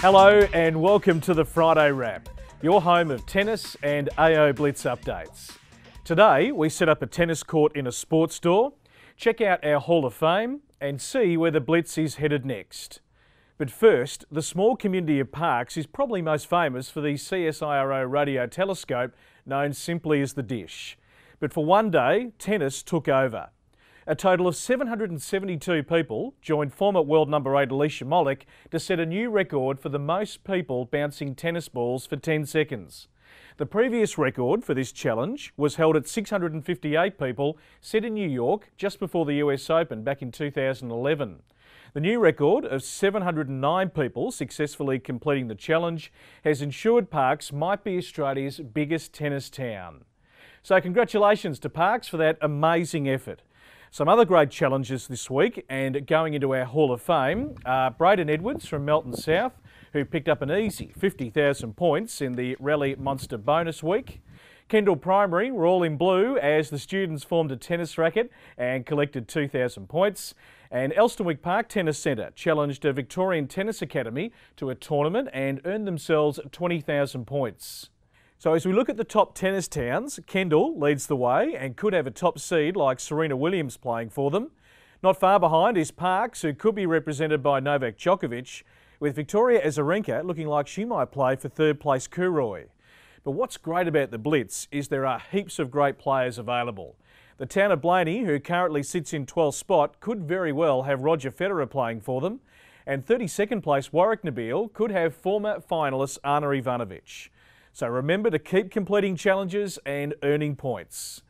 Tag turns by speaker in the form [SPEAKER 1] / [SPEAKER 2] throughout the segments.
[SPEAKER 1] Hello and welcome to the Friday Wrap, your home of tennis and AO Blitz updates. Today we set up a tennis court in a sports store, check out our Hall of Fame and see where the Blitz is headed next. But first, the small community of parks is probably most famous for the CSIRO radio telescope known simply as the Dish. But for one day, tennis took over. A total of 772 people joined former world number 8 Alicia Molik to set a new record for the most people bouncing tennis balls for 10 seconds. The previous record for this challenge was held at 658 people, set in New York just before the US Open back in 2011. The new record of 709 people successfully completing the challenge has ensured Parks might be Australia's biggest tennis town. So, congratulations to Parks for that amazing effort. Some other great challenges this week and going into our Hall of Fame are Braden Edwards from Melton South, who picked up an easy 50,000 points in the Rally Monster Bonus Week. Kendall Primary were all in blue as the students formed a tennis racket and collected 2,000 points. And Elstonwick Park Tennis Centre challenged a Victorian Tennis Academy to a tournament and earned themselves 20,000 points. So as we look at the top tennis towns, Kendall leads the way and could have a top seed like Serena Williams playing for them. Not far behind is Parks, who could be represented by Novak Djokovic, with Victoria Azarenka looking like she might play for third place Kuroi. But what's great about the Blitz is there are heaps of great players available. The town of Blaney, who currently sits in 12th spot, could very well have Roger Federer playing for them, and 32nd place Warwick Nabil could have former finalist Ana Ivanovic. So remember to keep completing challenges and earning points.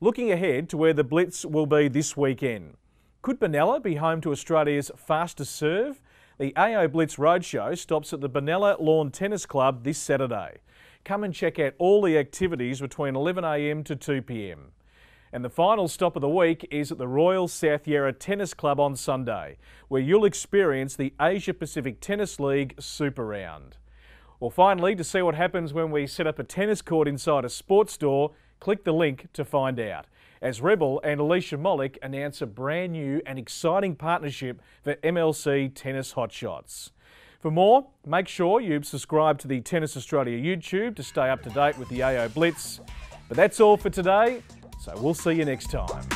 [SPEAKER 1] Looking ahead to where the Blitz will be this weekend. Could Benalla be home to Australia's fastest serve? The AO Blitz Roadshow stops at the Benalla Lawn Tennis Club this Saturday. Come and check out all the activities between 11am to 2pm. And the final stop of the week is at the Royal South Yarra Tennis Club on Sunday, where you'll experience the Asia Pacific Tennis League Super Round. Well, finally, to see what happens when we set up a tennis court inside a sports store, click the link to find out. As Rebel and Alicia Mollick announce a brand new and exciting partnership for MLC Tennis Hotshots. For more, make sure you subscribe to the Tennis Australia YouTube to stay up to date with the AO Blitz. But that's all for today, so we'll see you next time.